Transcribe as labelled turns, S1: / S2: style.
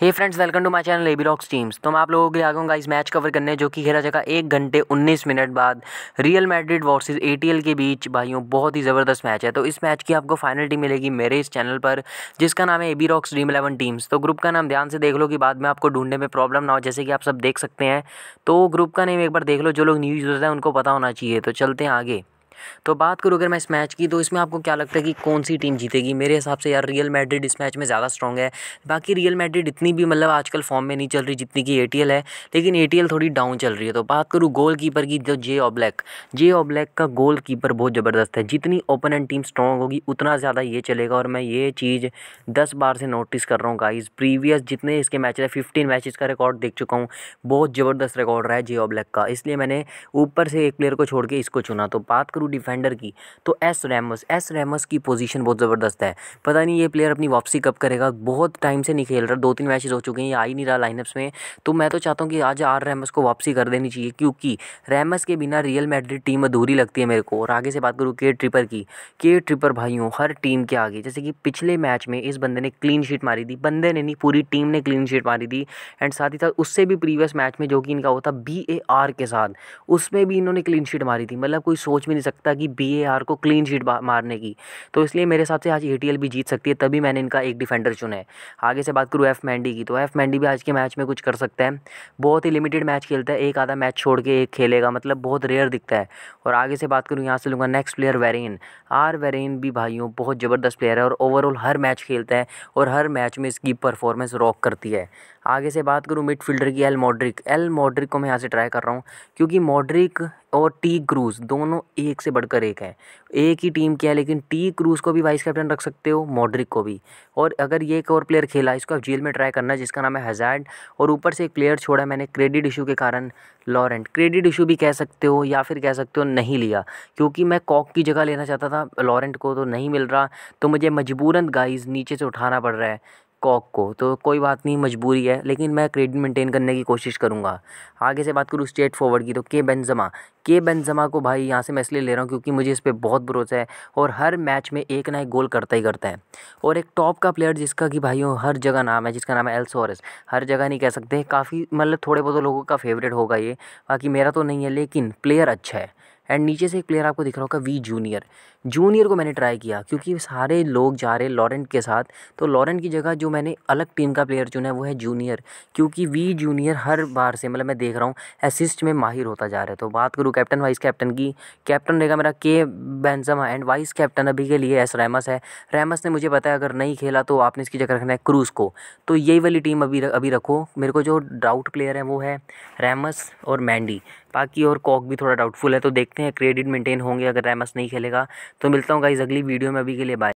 S1: hey friends welcome to my channel AB rocks teams तो मैं आप लोगों के आगे हूँ इस मैच कवर करने जो कि खेला जाएगा एक घंटे 19 मिनट बाद रियल मैड्रिड वर्सेस एटीएल के बीच भाइयों बहुत ही ज़बरदस्त मैच है तो इस मैच की आपको फाइनल टीम मिलेगी मेरे इस चैनल पर जिसका नाम है A rocks dream eleven teams तो ग्रुप का नाम ध्यान से देख लो कि बाद में आपको ढूंढने में प्रॉब्लम ना हो जैसे कि आप सब देख सकते हैं तो ग्रुप का नेम एक बार देख लो जो लोग न्यूज़ यूज़र्स हैं उनको पता होना चाहिए तो चलते हैं आगे तो बात करूँ अगर मैं इस मैच की तो इसमें आपको क्या लगता है कि कौन सी टीम जीतेगी मेरे हिसाब से यार रियल मैड्रिड इस मैच में ज़्यादा स्ट्रॉग है बाकी रियल मैड्रिड इतनी भी मतलब आजकल फॉर्म में नहीं चल रही जितनी कि ए है लेकिन ए थोड़ी डाउन चल रही है तो बात करूँ गोल कीपर की जो जे ऑब्लैक जे ऑब्लैक का गोल कीपर बहुत ज़बरदस्त है जितनी एंड टीम स्ट्रॉग होगी उतना ज़्यादा ये चलेगा और मैं ये चीज़ दस बार से नोटिस कर रहा हूँ गाइज प्रीवियस जितने इसके मैच रहे फिफ्टीन मैचेस का रिकॉर्ड देख चुका हूँ बहुत ज़बरदस्त रिकॉर्ड रहा है जे ऑब्लैक का इसलिए मैंने ऊपर से एक प्लेयर को छोड़ के इसको चुना तो बात करूँ डिफेंडर की तो एस रैमस एस रैमस की पोजीशन बहुत ज़बरदस्त है पता नहीं ये प्लेयर अपनी वापसी कब करेगा बहुत टाइम से नहीं खेल रहा दो तीन मैचेज हो चुके हैं ये आ ही नहीं रहा लाइनअप्स में तो मैं तो चाहता हूँ कि आज आर रैमस को वापसी कर देनी चाहिए क्योंकि रैमस के बिना रियल मेड्रिड टीम अधूरी लगती है मेरे को और आगे से बात करूँ के ट्रिपर की के ट्रिपर भाइयों हर टीम के आगे जैसे कि पिछले मैच में इस बंदे ने क्लीन शीट मारी थी बंदे ने नहीं पूरी टीम ने क्लीन शीट मारी थी एंड साथ ही साथ उससे भी प्रीवियस मैच में जो कि इनका होता बी ए आर के साथ उसमें भी इन्होंने क्लीन शीट मारी थी मतलब कोई सोच भी नहीं सकता सकता कि बी को क्लीन शीट मारने की तो इसलिए मेरे हिसाब से आज ए भी जीत सकती है तभी मैंने इनका एक डिफेंडर चुना है आगे से बात करूँ एफ मैंडी की तो एफ मैंडी भी आज के मैच में कुछ कर सकता है बहुत ही लिमिटेड मैच खेलता है एक आधा मैच छोड़ के एक खेलेगा मतलब बहुत रेयर दिखता है और आगे से बात करूँ यहाँ से लूँगा next player Varane R Varane भी भाइयों बहुत ज़बरदस्त प्लेयर है और ओवरऑल हर मैच खेलता है और हर मैच में इसकी परफॉर्मेंस रॉक करती है आगे से बात करूँ मिडफील्डर की एल मॉड्रिक एल मॉड्रिक को मैं यहाँ से ट्राई कर रहा हूँ क्योंकि मॉड्रिक और टी क्रूज़ दोनों एक से बढ़कर एक है एक ही टीम की है लेकिन टी क्रूज़ को भी वाइस कैप्टन रख सकते हो मॉड्रिक को भी और अगर ये एक और प्लेयर खेला इसको आप जेल में ट्राई करना जिसका नाम है हजैड और ऊपर से एक प्लेयर छोड़ा मैंने क्रेडिट इशू के कारण लॉरेंट क्रेडिट इशू भी कह सकते हो या फिर कह सकते हो नहीं लिया क्योंकि मैं कॉक की जगह लेना चाहता था लॉरेंट को तो नहीं मिल रहा तो मुझे मजबूरन गाइज नीचे से उठाना पड़ रहा है कॉक को तो कोई बात नहीं मजबूरी है लेकिन मैं क्रेडिट मेंटेन करने की कोशिश करूँगा आगे से बात करूँ स्ट्रेट फॉरवर्ड की तो के बेंजमा के बेंजमा को भाई यहाँ से मैं इसलिए ले रहा हूँ क्योंकि मुझे इस पर बहुत भरोसा है और हर मैच में एक ना एक गोल करता ही करता है और एक टॉप का प्लेयर जिसका कि भाइयों हर जगह नाम है जिसका नाम है एल्सोरस हर जगह नहीं कह सकते काफ़ी मतलब थोड़े बहुत लोगों का फेवरेट होगा ये बाकी मेरा तो नहीं है लेकिन प्लेयर अच्छा है एंड नीचे से एक प्लेयर आपको दिख रहा होगा वी जूनियर जूनियर को मैंने ट्राई किया क्योंकि सारे लोग जा रहे लॉरेंट के साथ तो लॉरेंट की जगह जो मैंने अलग टीम का प्लेयर चुना है वो है जूनियर क्योंकि वी जूनियर हर बार से मतलब मैं देख रहा हूँ असिस्ट में माहिर होता जा रहा है तो बात करूँ कैप्टन वाइस कैप्टन की कैप्टन रहेगा मेरा के बैनजमा एंड वाइस कैप्टन अभी के लिए एस रैमस है रैमस ने मुझे बताया अगर नहीं खेला तो आपने इसकी जगह रखना है क्रूज़ को तो यही वाली टीम अभी अभी रखो मेरे को जो डाउट प्लेयर है वो है रैमस और मैंडी बाकी और कॉक भी थोड़ा डाउटफुल है तो देखते हैं क्रेडिट मेंटेन होंगे अगर रैमस नहीं खेलेगा तो मिलता हूँ गाइज़ अगली वीडियो में अभी के लिए बाय